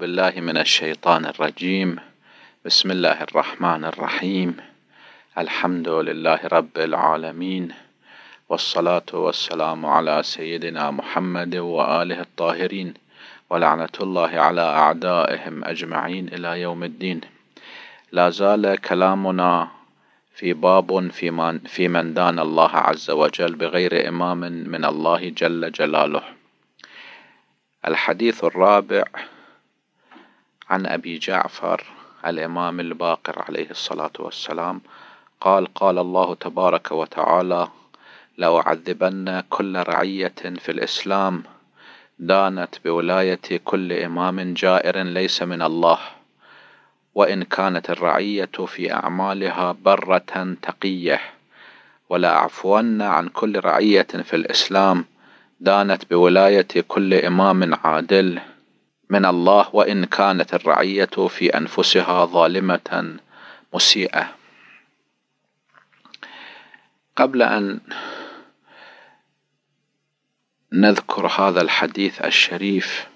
بالله من الشيطان الرجيم بسم الله الرحمن الرحيم الحمد لله رب العالمين والصلاة والسلام على سيدنا محمد وآله الطاهرين ولعنة الله على أعدائهم أجمعين إلى يوم الدين لا زال كلامنا في باب في من, في من دان الله عز وجل بغير إمام من الله جل جلاله الحديث الرابع عن أبي جعفر الإمام الباقر عليه الصلاة والسلام قال قال الله تبارك وتعالى لأعذبن كل رعية في الإسلام دانت بولاية كل إمام جائر ليس من الله وإن كانت الرعية في أعمالها برة تقية ولأعفون عن كل رعية في الإسلام دانت بولاية كل إمام عادل من الله وإن كانت الرعية في أنفسها ظالمة مسيئة قبل أن نذكر هذا الحديث الشريف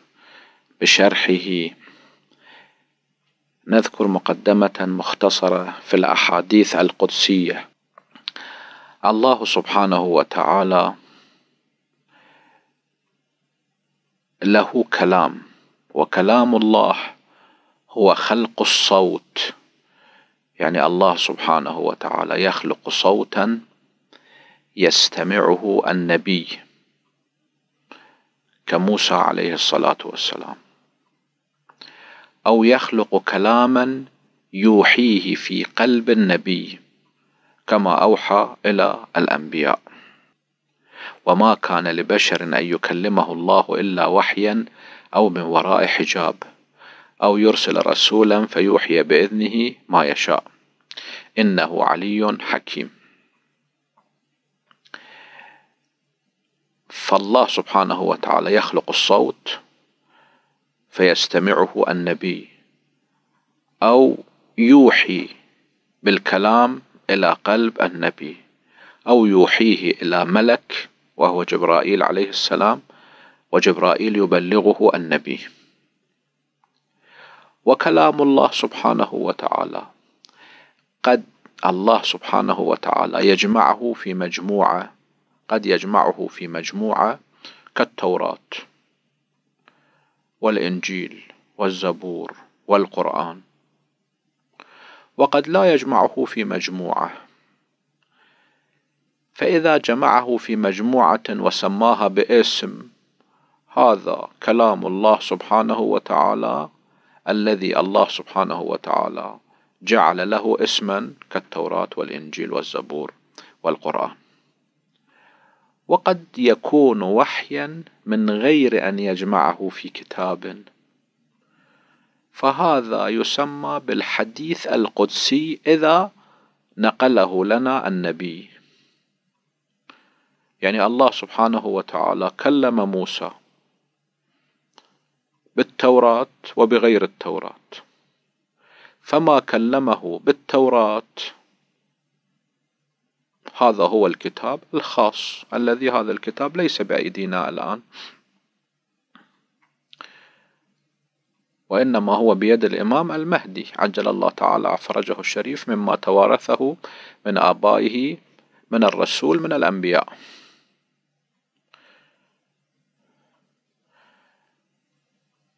بشرحه نذكر مقدمة مختصرة في الأحاديث القدسية الله سبحانه وتعالى له كلام وكلام الله هو خلق الصوت يعني الله سبحانه وتعالى يخلق صوتا يستمعه النبي كموسى عليه الصلاة والسلام أو يخلق كلاما يوحيه في قلب النبي كما أوحى إلى الأنبياء وما كان لبشر أن يكلمه الله إلا وحيا أو من وراء حجاب أو يرسل رسولا فيوحي بإذنه ما يشاء إنه علي حكيم فالله سبحانه وتعالى يخلق الصوت فيستمعه النبي أو يوحي بالكلام إلى قلب النبي أو يوحيه إلى ملك وهو جبرائيل عليه السلام وجبرائيل يبلغه النبي وكلام الله سبحانه وتعالى قد الله سبحانه وتعالى يجمعه في مجموعة قد يجمعه في مجموعة كالتوراة والإنجيل والزبور والقرآن وقد لا يجمعه في مجموعة فإذا جمعه في مجموعة وسماها باسم هذا كلام الله سبحانه وتعالى الذي الله سبحانه وتعالى جعل له اسما كالتوراة والإنجيل والزبور والقرآن وقد يكون وحيا من غير أن يجمعه في كتاب فهذا يسمى بالحديث القدسي إذا نقله لنا النبي يعني الله سبحانه وتعالى كلم موسى بالتوراة وبغير التوراة فما كلمه بالتوراة هذا هو الكتاب الخاص الذي هذا الكتاب ليس بأيدينا الآن وإنما هو بيد الإمام المهدي عجل الله تعالى فرجه الشريف مما توارثه من آبائه من الرسول من الأنبياء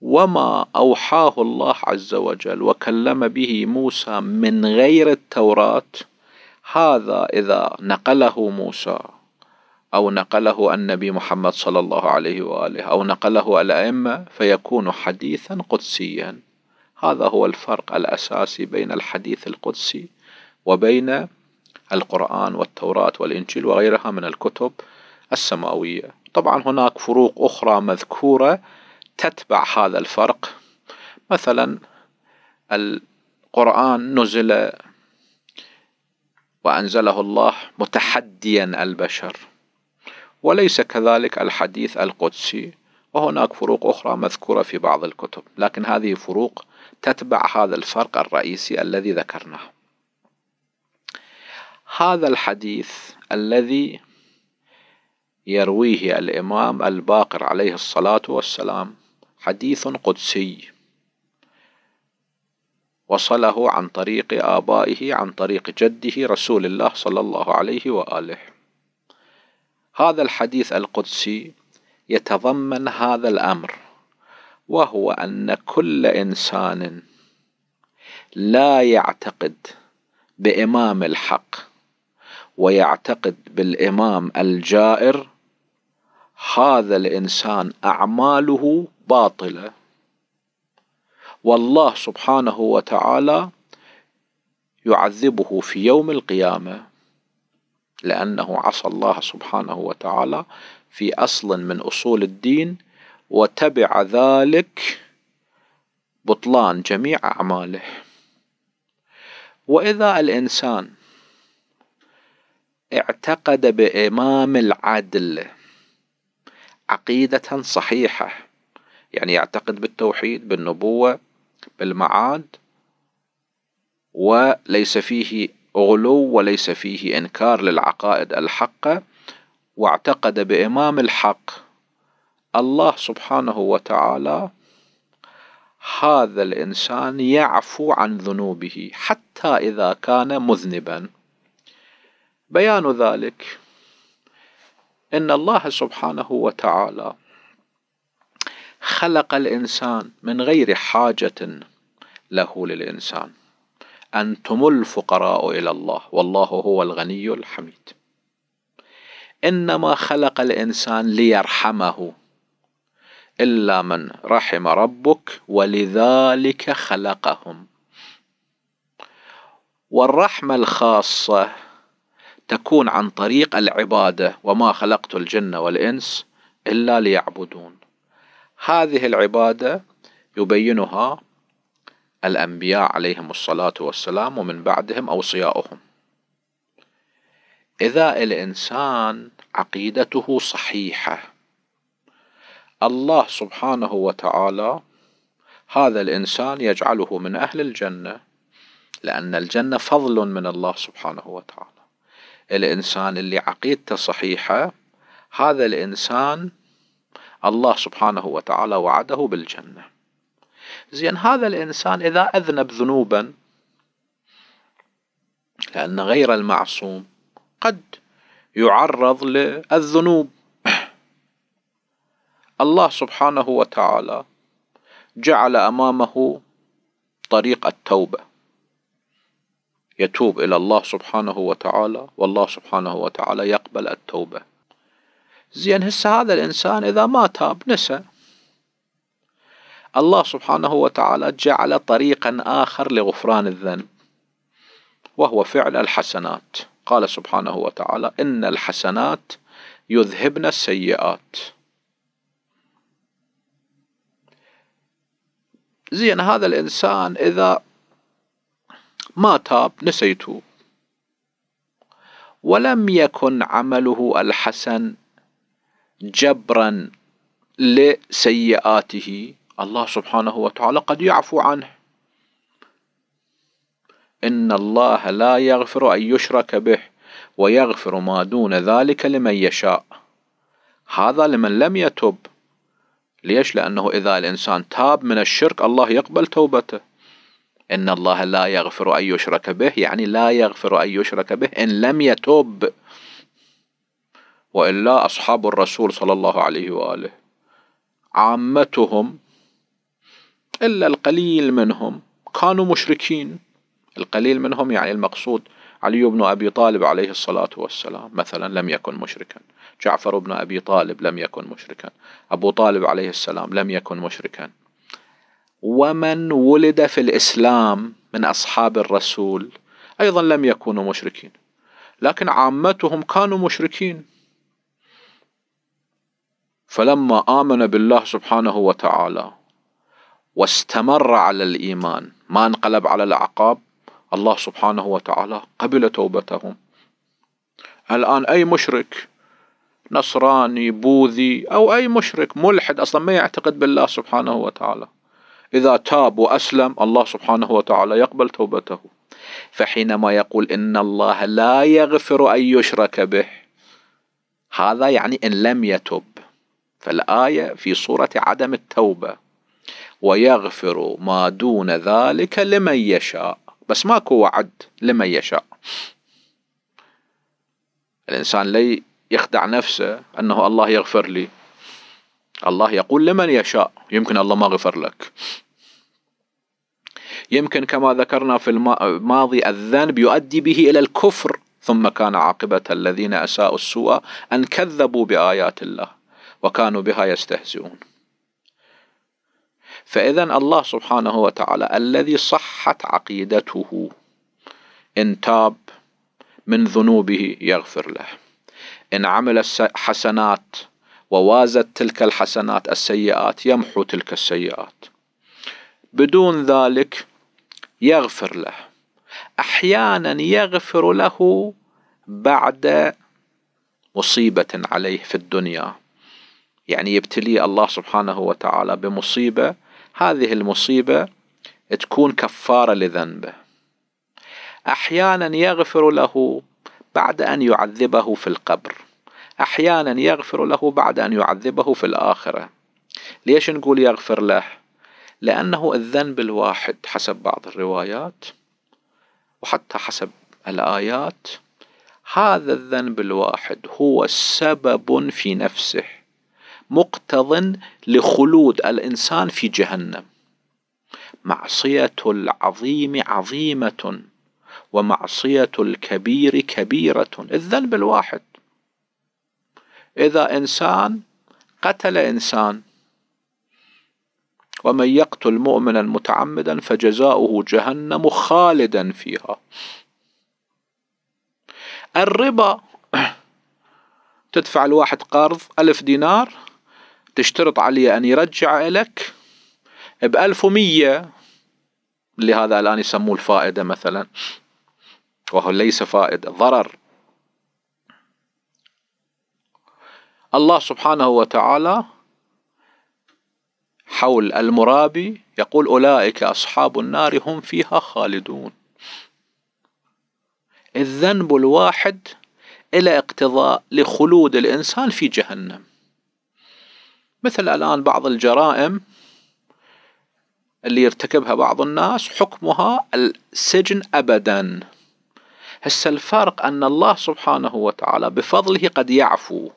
وما اوحاه الله عز وجل وكلم به موسى من غير التوراه هذا اذا نقله موسى او نقله النبي محمد صلى الله عليه واله او نقله الائمه فيكون حديثا قدسيا هذا هو الفرق الاساسي بين الحديث القدسي وبين القران والتوراه والانجيل وغيرها من الكتب السماويه طبعا هناك فروق اخرى مذكوره تتبع هذا الفرق مثلا القرآن نزل وأنزله الله متحديا البشر وليس كذلك الحديث القدسي وهناك فروق أخرى مذكورة في بعض الكتب لكن هذه فروق تتبع هذا الفرق الرئيسي الذي ذكرناه هذا الحديث الذي يرويه الإمام الباقر عليه الصلاة والسلام حديث قدسي وصله عن طريق آبائه عن طريق جده رسول الله صلى الله عليه وآله هذا الحديث القدسي يتضمن هذا الأمر وهو أن كل إنسان لا يعتقد بإمام الحق ويعتقد بالإمام الجائر هذا الإنسان أعماله باطلة والله سبحانه وتعالى يعذبه في يوم القيامة لأنه عصى الله سبحانه وتعالى في أصل من أصول الدين وتبع ذلك بطلان جميع أعماله وإذا الإنسان اعتقد بإمام العدل عقيدة صحيحة يعني يعتقد بالتوحيد بالنبوة بالمعاد وليس فيه غلو وليس فيه إنكار للعقائد الحقة واعتقد بإمام الحق الله سبحانه وتعالى هذا الإنسان يعفو عن ذنوبه حتى إذا كان مذنبا بيان ذلك إن الله سبحانه وتعالى خلق الإنسان من غير حاجة له للإنسان أنتم الفقراء إلى الله والله هو الغني الحميد إنما خلق الإنسان ليرحمه إلا من رحم ربك ولذلك خلقهم والرحمة الخاصة تكون عن طريق العبادة وما خلقت الجن والإنس إلا ليعبدون هذه العبادة يبينها الأنبياء عليهم الصلاة والسلام ومن بعدهم أوصياؤهم إذا الإنسان عقيدته صحيحة الله سبحانه وتعالى هذا الإنسان يجعله من أهل الجنة لأن الجنة فضل من الله سبحانه وتعالى الإنسان اللي عقيدته صحيحة هذا الإنسان الله سبحانه وتعالى وعده بالجنة زين هذا الإنسان إذا أذنب ذنوبا لأن غير المعصوم قد يعرض للذنوب الله سبحانه وتعالى جعل امامه طريق التوبه يتوب الى الله سبحانه وتعالى والله سبحانه وتعالى يقبل التوبه زين هسه هذا الإنسان إذا ما تاب نسى الله سبحانه وتعالى جعل طريقا آخر لغفران الذنب وهو فعل الحسنات قال سبحانه وتعالى إن الحسنات يذهبن السيئات زين هذا الإنسان إذا ما تاب نسيته ولم يكن عمله الحسن جبرا لسيئاته الله سبحانه وتعالى قد يعفو عنه ان الله لا يغفر ان يشرك به ويغفر ما دون ذلك لمن يشاء هذا لمن لم يتب ليش لأنه إذا الإنسان تاب من الشرك الله يقبل توبته إن الله لا يغفر أن يشرك به يعني لا يغفر أن يشرك به إن لم يتب والا اصحاب الرسول صلى الله عليه واله عامتهم الا القليل منهم كانوا مشركين القليل منهم يعني المقصود علي بن ابي طالب عليه الصلاه والسلام مثلا لم يكن مشركا جعفر بن ابي طالب لم يكن مشركا ابو طالب عليه السلام لم يكن مشركا ومن ولد في الاسلام من اصحاب الرسول ايضا لم يكونوا مشركين لكن عامتهم كانوا مشركين فلما آمن بالله سبحانه وتعالى واستمر على الإيمان ما انقلب على العقاب الله سبحانه وتعالى قبل توبتهم الآن أي مشرك نصراني بوذي أو أي مشرك ملحد أصلا ما يعتقد بالله سبحانه وتعالى إذا تاب وأسلم الله سبحانه وتعالى يقبل توبته فحينما يقول إن الله لا يغفر أن يشرك به هذا يعني إن لم يتب فالآية في صورة عدم التوبة ويغفر ما دون ذلك لمن يشاء بس ماكو وعد لمن يشاء الإنسان لي يخدع نفسه أنه الله يغفر لي الله يقول لمن يشاء يمكن الله ما غفر لك يمكن كما ذكرنا في الماضي الذنب يؤدي به إلى الكفر ثم كان عاقبة الذين أساءوا السوء أن كذبوا بآيات الله وكانوا بها يستهزئون فإذا الله سبحانه وتعالى الذي صحت عقيدته إن تاب من ذنوبه يغفر له إن عمل حسنات ووازت تلك الحسنات السيئات يمحو تلك السيئات بدون ذلك يغفر له احيانا يغفر له بعد مصيبه عليه في الدنيا يعني يبتلي الله سبحانه وتعالى بمصيبة هذه المصيبة تكون كفارة لذنبه أحيانا يغفر له بعد أن يعذبه في القبر أحيانا يغفر له بعد أن يعذبه في الآخرة ليش نقول يغفر له لأنه الذنب الواحد حسب بعض الروايات وحتى حسب الآيات هذا الذنب الواحد هو سبب في نفسه مقتض لخلود الانسان في جهنم معصيه العظيم عظيمه ومعصيه الكبير كبيره الذنب الواحد اذا انسان قتل انسان ومن يقتل مؤمنا متعمدا فجزاؤه جهنم خالدا فيها الربا تدفع الواحد قرض ألف دينار تشترط عليه أن يرجع لك ب 1100 اللي هذا الآن يسموه الفائدة مثلا وهو ليس فائدة ضرر الله سبحانه وتعالى حول المرابي يقول أولئك أصحاب النار هم فيها خالدون الذنب الواحد إلى اقتضاء لخلود الإنسان في جهنم مثل الآن بعض الجرائم اللي يرتكبها بعض الناس حكمها السجن أبدا هسه الفرق أن الله سبحانه وتعالى بفضله قد يعفو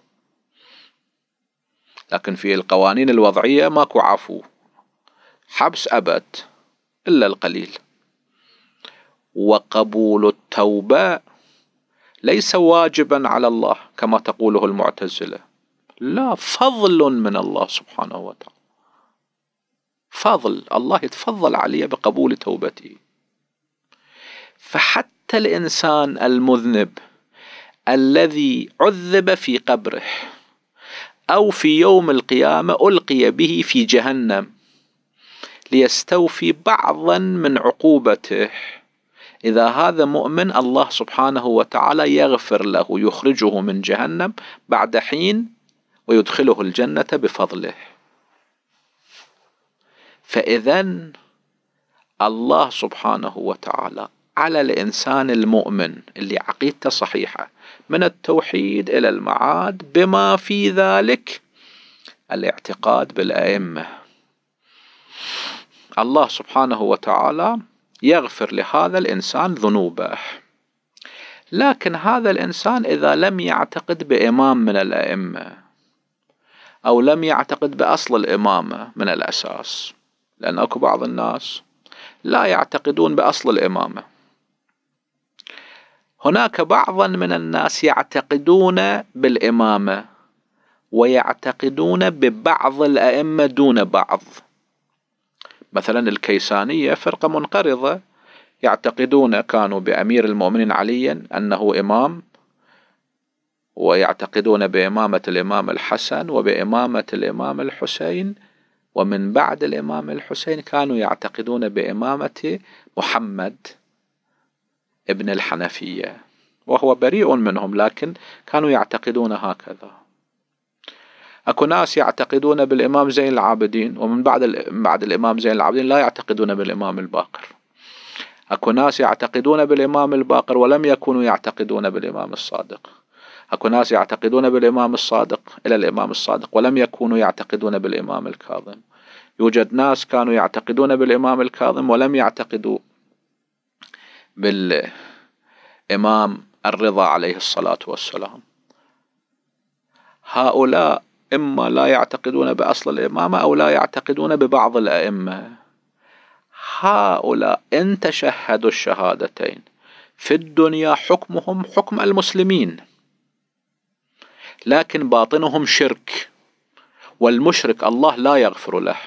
لكن في القوانين الوضعية ماكو عفو حبس أبد إلا القليل وقبول التوبة ليس واجبا على الله كما تقوله المعتزله لا فضل من الله سبحانه وتعالى فضل الله يتفضل علي بقبول توبتي فحتى الانسان المذنب الذي عذب في قبره او في يوم القيامه القي به في جهنم ليستوفي بعضا من عقوبته اذا هذا مؤمن الله سبحانه وتعالى يغفر له يخرجه من جهنم بعد حين ويدخله الجنة بفضله فإذا الله سبحانه وتعالى على الإنسان المؤمن اللي عقيدته صحيحة من التوحيد إلى المعاد بما في ذلك الاعتقاد بالأئمة الله سبحانه وتعالى يغفر لهذا الإنسان ذنوبه لكن هذا الإنسان إذا لم يعتقد بإمام من الأئمة أو لم يعتقد بأصل الإمامة من الأساس لأن أكو بعض الناس لا يعتقدون بأصل الإمامة هناك بعضا من الناس يعتقدون بالإمامة ويعتقدون ببعض الأئمة دون بعض مثلا الكيسانية فرقة منقرضة يعتقدون كانوا بأمير المؤمنين عليا أنه إمام ويعتقدون بإمامة الإمام الحسن وبإمامة الإمام الحسين ومن بعد الإمام الحسين كانوا يعتقدون بإمامة محمد ابن الحنفية وهو بريء منهم لكن كانوا يعتقدون هكذا اكو ناس يعتقدون بالامام زين العابدين ومن بعد بعد الامام زين العابدين لا يعتقدون بالامام الباقر اكو ناس يعتقدون بالامام الباقر ولم يكونوا يعتقدون بالامام الصادق أكو ناس يعتقدون بالإمام الصادق إلى الإمام الصادق ولم يكونوا يعتقدون بالإمام الكاظم يوجد ناس كانوا يعتقدون بالإمام الكاظم ولم يعتقدوا بالإمام الرضا عليه الصلاة والسلام هؤلاء إما لا يعتقدون بأصل الإمامة أو لا يعتقدون ببعض الأئمة هؤلاء إن تشهدوا الشهادتين في الدنيا حكمهم حكم المسلمين لكن باطنهم شرك والمشرك الله لا يغفر له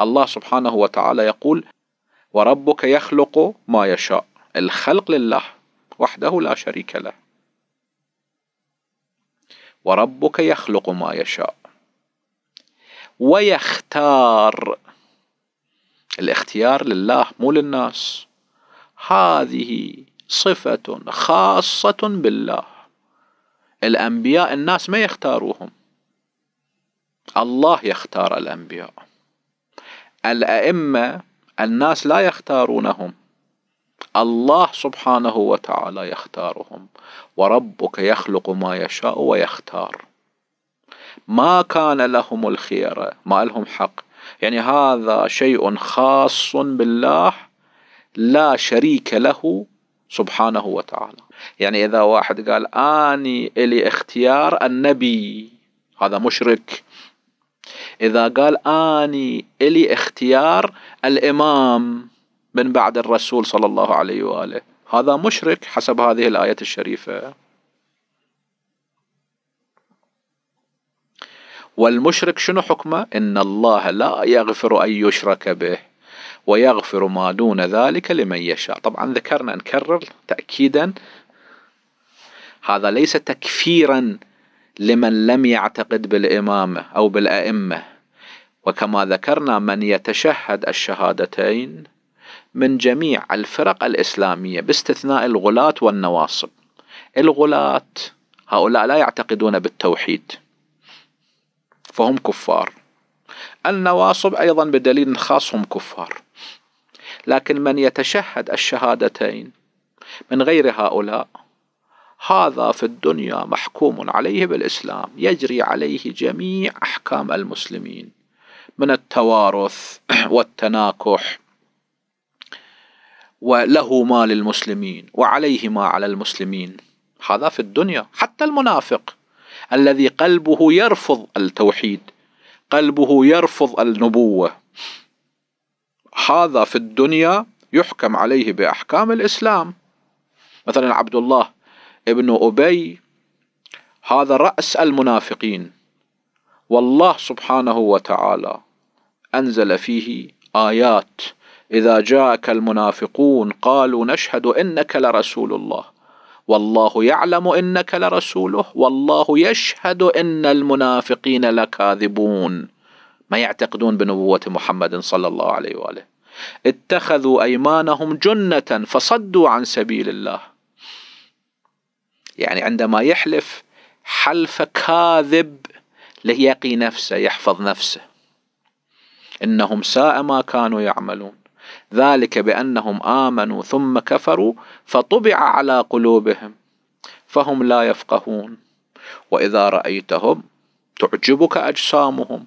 الله سبحانه وتعالى يقول وربك يخلق ما يشاء الخلق لله وحده لا شريك له وربك يخلق ما يشاء ويختار الاختيار لله مو للناس هذه صفة خاصة بالله الأنبياء الناس ما يختاروهم الله يختار الأنبياء الأئمة الناس لا يختارونهم الله سبحانه وتعالى يختارهم وربك يخلق ما يشاء ويختار ما كان لهم الخيرة ما لهم حق يعني هذا شيء خاص بالله لا شريك له سبحانه وتعالى يعني إذا واحد قال أني إلي اختيار النبي هذا مشرك إذا قال أني إلي اختيار الإمام من بعد الرسول صلى الله عليه وآله هذا مشرك حسب هذه الآية الشريفة والمشرك شنو حكمه إن الله لا يغفر أن يشرك به ويغفر ما دون ذلك لمن يشاء طبعا ذكرنا نكرر تأكيدا هذا ليس تكفيرا لمن لم يعتقد بالإمامة أو بالأئمة وكما ذكرنا من يتشهد الشهادتين من جميع الفرق الإسلامية باستثناء الغلاة والنواصب الغلاة هؤلاء لا يعتقدون بالتوحيد فهم كفار النواصب أيضا بدليل خاص هم كفار لكن من يتشهد الشهادتين من غير هؤلاء هذا في الدنيا محكوم عليه بالإسلام يجري عليه جميع أحكام المسلمين من التوارث والتناكح وله ما للمسلمين وعليه ما على المسلمين هذا في الدنيا حتى المنافق الذي قلبه يرفض التوحيد قلبه يرفض النبوه هذا في الدنيا يحكم عليه باحكام الاسلام مثلا عبد الله ابن أبي هذا رأس المنافقين والله سبحانه وتعالى أنزل فيه آيات إذا جاءك المنافقون قالوا نشهد إنك لرسول الله والله يعلم إنك لرسوله والله يشهد إن المنافقين لكاذبون ما يعتقدون بنبوة محمد صلى الله عليه وآله اتخذوا أيمانهم جنة فصدوا عن سبيل الله يعني عندما يحلف حلف كاذب ليقي نفسه يحفظ نفسه انهم ساء ما كانوا يعملون ذلك بانهم امنوا ثم كفروا فطبع على قلوبهم فهم لا يفقهون واذا رايتهم تعجبك اجسامهم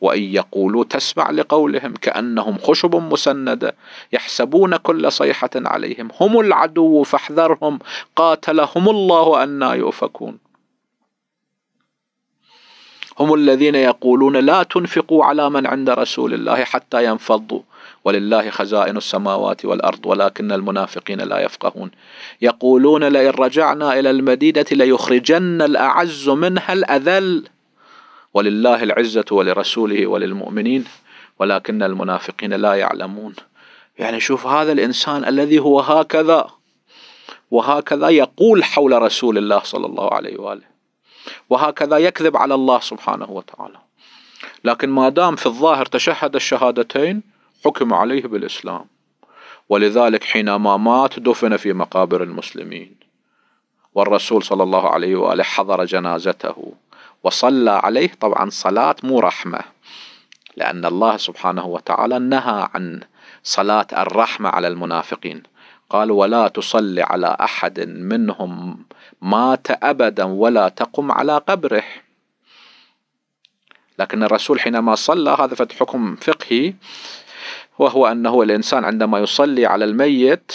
وإن يقولوا تسمع لقولهم كأنهم خشب مسندة يحسبون كل صيحة عليهم هم العدو فاحذرهم قاتلهم الله أنا يؤفكون هم الذين يقولون لا تنفقوا على من عند رسول الله حتى ينفضوا ولله خزائن السماوات والارض ولكن المنافقين لا يفقهون يقولون لئن رجعنا الى المدينه ليخرجن الاعز منها الاذل ولله العزة ولرسوله وللمؤمنين ولكن المنافقين لا يعلمون يعني شوف هذا الإنسان الذي هو هكذا وهكذا يقول حول رسول الله صلى الله عليه وآله وهكذا يكذب على الله سبحانه وتعالى لكن ما دام في الظاهر تشهد الشهادتين حكم عليه بالإسلام ولذلك حينما مات دفن في مقابر المسلمين والرسول صلى الله عليه وآله حضر جنازته وصلى عليه طبعا صلاة مو رحمة لأن الله سبحانه وتعالى نهى عن صلاة الرحمة على المنافقين قال ولا تصلي على أحد منهم مات أبدا ولا تقم على قبره لكن الرسول حينما صلى هذا فتح حكم فقهي وهو أنه الإنسان عندما يصلي على الميت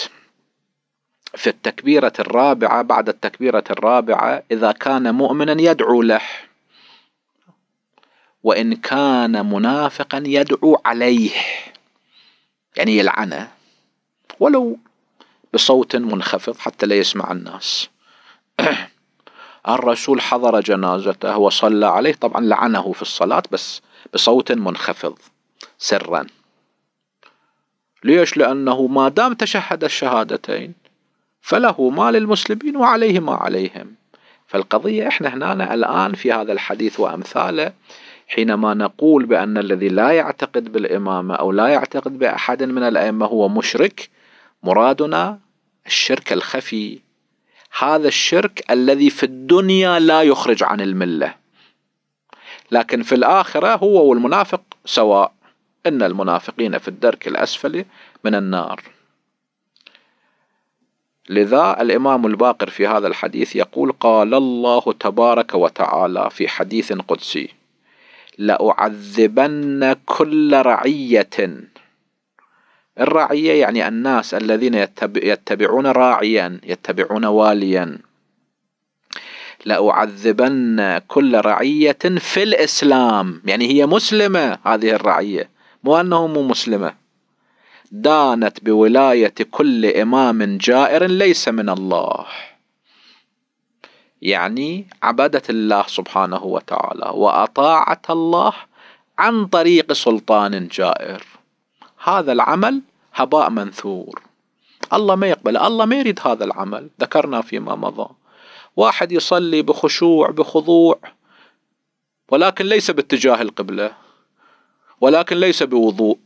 في التكبيرة الرابعة بعد التكبيرة الرابعة إذا كان مؤمنا يدعو له وإن كان منافقا يدعو عليه يعني يلعنه ولو بصوت منخفض حتى لا يسمع الناس الرسول حضر جنازته وصلى عليه طبعا لعنه في الصلاة بس بصوت منخفض سرا ليش لأنه ما دام تشهد الشهادتين فله ما للمسلمين وعليه ما عليهم فالقضية احنا هنا الآن في هذا الحديث وأمثاله حينما نقول بأن الذي لا يعتقد بالإمامة أو لا يعتقد بأحد من الأئمة هو مشرك مرادنا الشرك الخفي هذا الشرك الذي في الدنيا لا يخرج عن المله لكن في الآخرة هو والمنافق سواء إن المنافقين في الدرك الأسفل من النار لذا الإمام الباقر في هذا الحديث يقول قال الله تبارك وتعالى في حديث قدسي لأعذبن كل رعية الرعية يعني الناس الذين يتبعون راعيا يتبعون واليا لأعذبن كل رعية في الإسلام يعني هي مسلمة هذه الرعية مو أنه مو مسلمة دانت بولاية كل إمام جائر ليس من الله يعني عبادة الله سبحانه وتعالى وأطاعة الله عن طريق سلطان جائر هذا العمل هباء منثور الله ما يقبل الله ما يريد هذا العمل ذكرنا فيما مضى واحد يصلي بخشوع بخضوع ولكن ليس باتجاه القبلة ولكن ليس بوضوء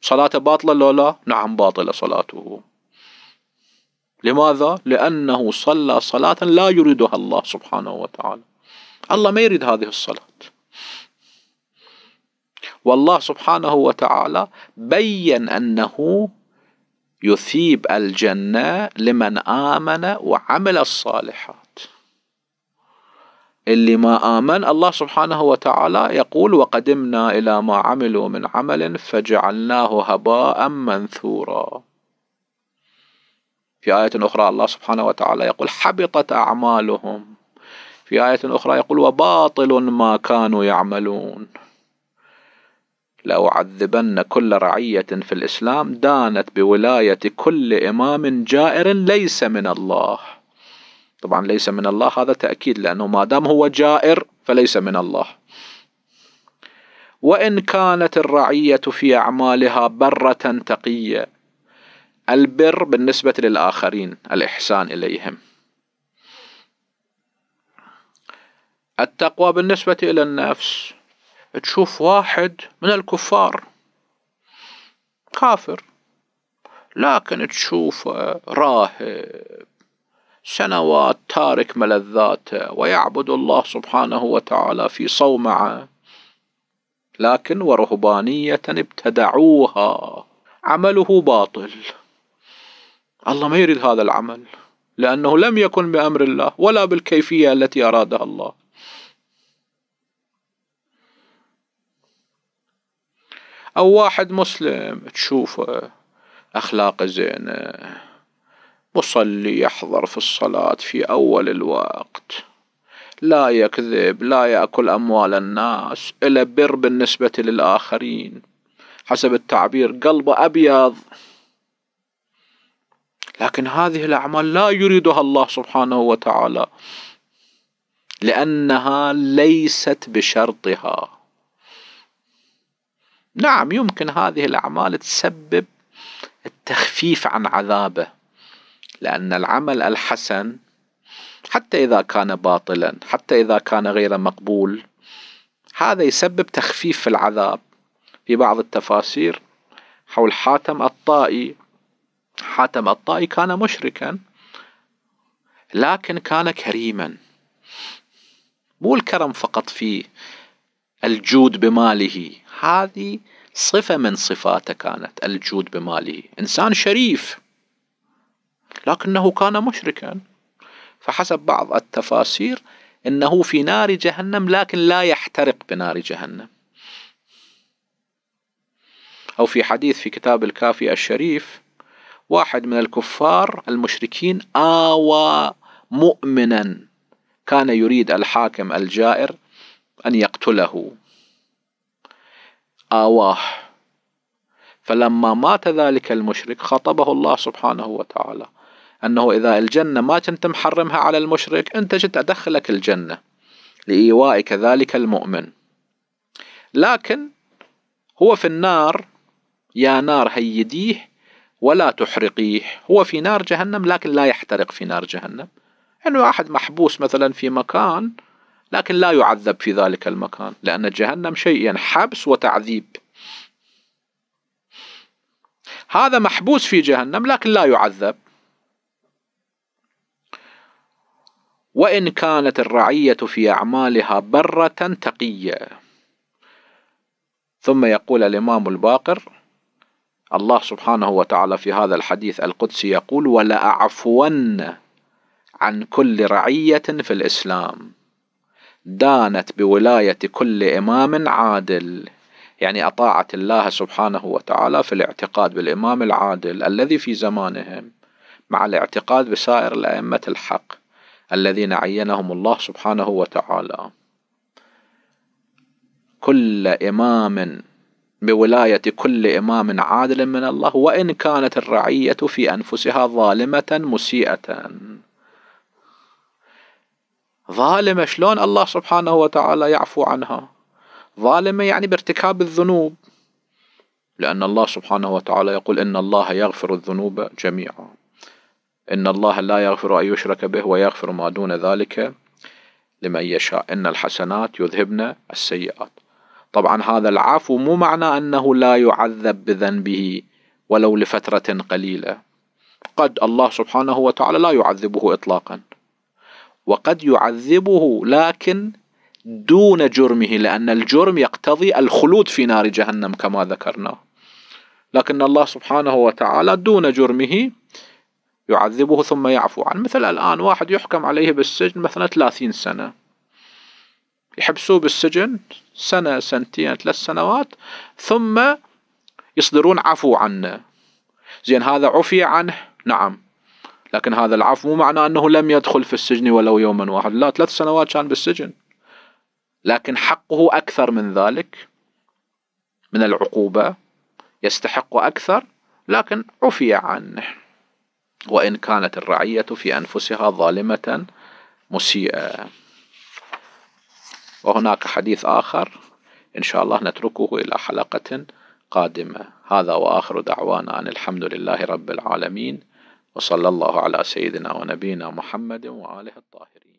صلاته باطلة لولا نعم باطلة صلاته لماذا؟ لأنه صلى صلاة لا يريدها الله سبحانه وتعالى الله ما يريد هذه الصلاة والله سبحانه وتعالى بين أنه يثيب الجنة لمن آمن وعمل الصالحات اللي ما آمن الله سبحانه وتعالى يقول وقدمنا إلى ما عملوا من عمل فجعلناه هباء منثورا في آية أخرى الله سبحانه وتعالى يقول حبطت أعمالهم في آية أخرى يقول وباطل ما كانوا يعملون لأعذبن كل رعية في الإسلام دانت بولاية كل إمام جائر ليس من الله طبعا ليس من الله هذا تأكيد لأنه ما دام هو جائر فليس من الله وإن كانت الرعية في أعمالها برة تقية البر بالنسبة للآخرين الإحسان إليهم التقوى بالنسبة إلى النفس تشوف واحد من الكفار كافر لكن تشوفه راهب سنوات تارك ملذاته ويعبد الله سبحانه وتعالى في صومعه لكن ورهبانية ابتدعوها عمله باطل الله ما يريد هذا العمل لأنه لم يكن بأمر الله ولا بالكيفية التي أرادها الله أو واحد مسلم تشوفه أخلاقه زينة مصلي يحضر في الصلاة في أول الوقت لا يكذب لا يأكل أموال الناس إلى بر بالنسبة للآخرين حسب التعبير قلبه أبيض لكن هذه الاعمال لا يريدها الله سبحانه وتعالى لانها ليست بشرطها نعم يمكن هذه الاعمال تسبب التخفيف عن عذابه لان العمل الحسن حتى اذا كان باطلا حتى اذا كان غير مقبول هذا يسبب تخفيف في العذاب في بعض التفاسير حول حاتم الطائي حاتم الطائي كان مشركا لكن كان كريما مو الكرم فقط في الجود بماله هذه صفة من صفاته كانت الجود بماله إنسان شريف لكنه كان مشركا فحسب بعض التفاسير إنه في نار جهنم لكن لا يحترق بنار جهنم أو في حديث في كتاب الكافي الشريف واحد من الكفار المشركين آوى مؤمنا كان يريد الحاكم الجائر أن يقتله آواه فلما مات ذلك المشرك خاطبه الله سبحانه وتعالى أنه إذا الجنة ما كنت محرمها على المشرك أنت جنت أدخلك الجنة لإيوائك ذلك المؤمن لكن هو في النار يا نار هيديه ولا تحرقيه هو في نار جهنم لكن لا يحترق في نار جهنم يعني واحد محبوس مثلا في مكان لكن لا يعذب في ذلك المكان لأن جهنم شيئين حبس وتعذيب هذا محبوس في جهنم لكن لا يعذب وإن كانت الرعية في أعمالها برة تقية ثم يقول الإمام الباقر الله سبحانه وتعالى في هذا الحديث القدسي يقول ولأعفون عن كل رعية في الإسلام دانت بولاية كل إمام عادل يعني أطاعة الله سبحانه وتعالى في الاعتقاد بالإمام العادل الذي في زمانهم مع الاعتقاد بسائر الأئمة الحق الذين عينهم الله سبحانه وتعالى كل إمام بولاية كل إمام عادل من الله وإن كانت الرعية في أنفسها ظالمة مسيئة ظالمة شلون الله سبحانه وتعالى يعفو عنها ظالمة يعني بارتكاب الذنوب لأن الله سبحانه وتعالى يقول إن الله يغفر الذنوب جميعا إن الله لا يغفر أن يشرك به ويغفر ما دون ذلك لمن يشاء إن الحسنات يذهبن السيئات طبعا هذا العفو مو معنى أنه لا يعذب بذنبه ولو لفترة قليلة قد الله سبحانه وتعالى لا يعذبه إطلاقا وقد يعذبه لكن دون جرمه لأن الجرم يقتضي الخلود في نار جهنم كما ذكرنا لكن الله سبحانه وتعالى دون جرمه يعذبه ثم يعفو عنه مثل الآن واحد يحكم عليه بالسجن مثلا 30 سنة يحبسوه بالسجن سنة سنتين ثلاث سنوات ثم يصدرون عفو عنه زين هذا عفي عنه نعم لكن هذا العفو مو معناه أنه لم يدخل في السجن ولو يوما واحد لا ثلاث سنوات كان بالسجن لكن حقه أكثر من ذلك من العقوبة يستحق أكثر لكن عفي عنه وإن كانت الرعية في أنفسها ظالمة مسيئة وهناك حديث آخر إن شاء الله نتركه إلى حلقة قادمة هذا وآخر دعوانا أن الحمد لله رب العالمين وصلى الله على سيدنا ونبينا محمد وآله الطاهرين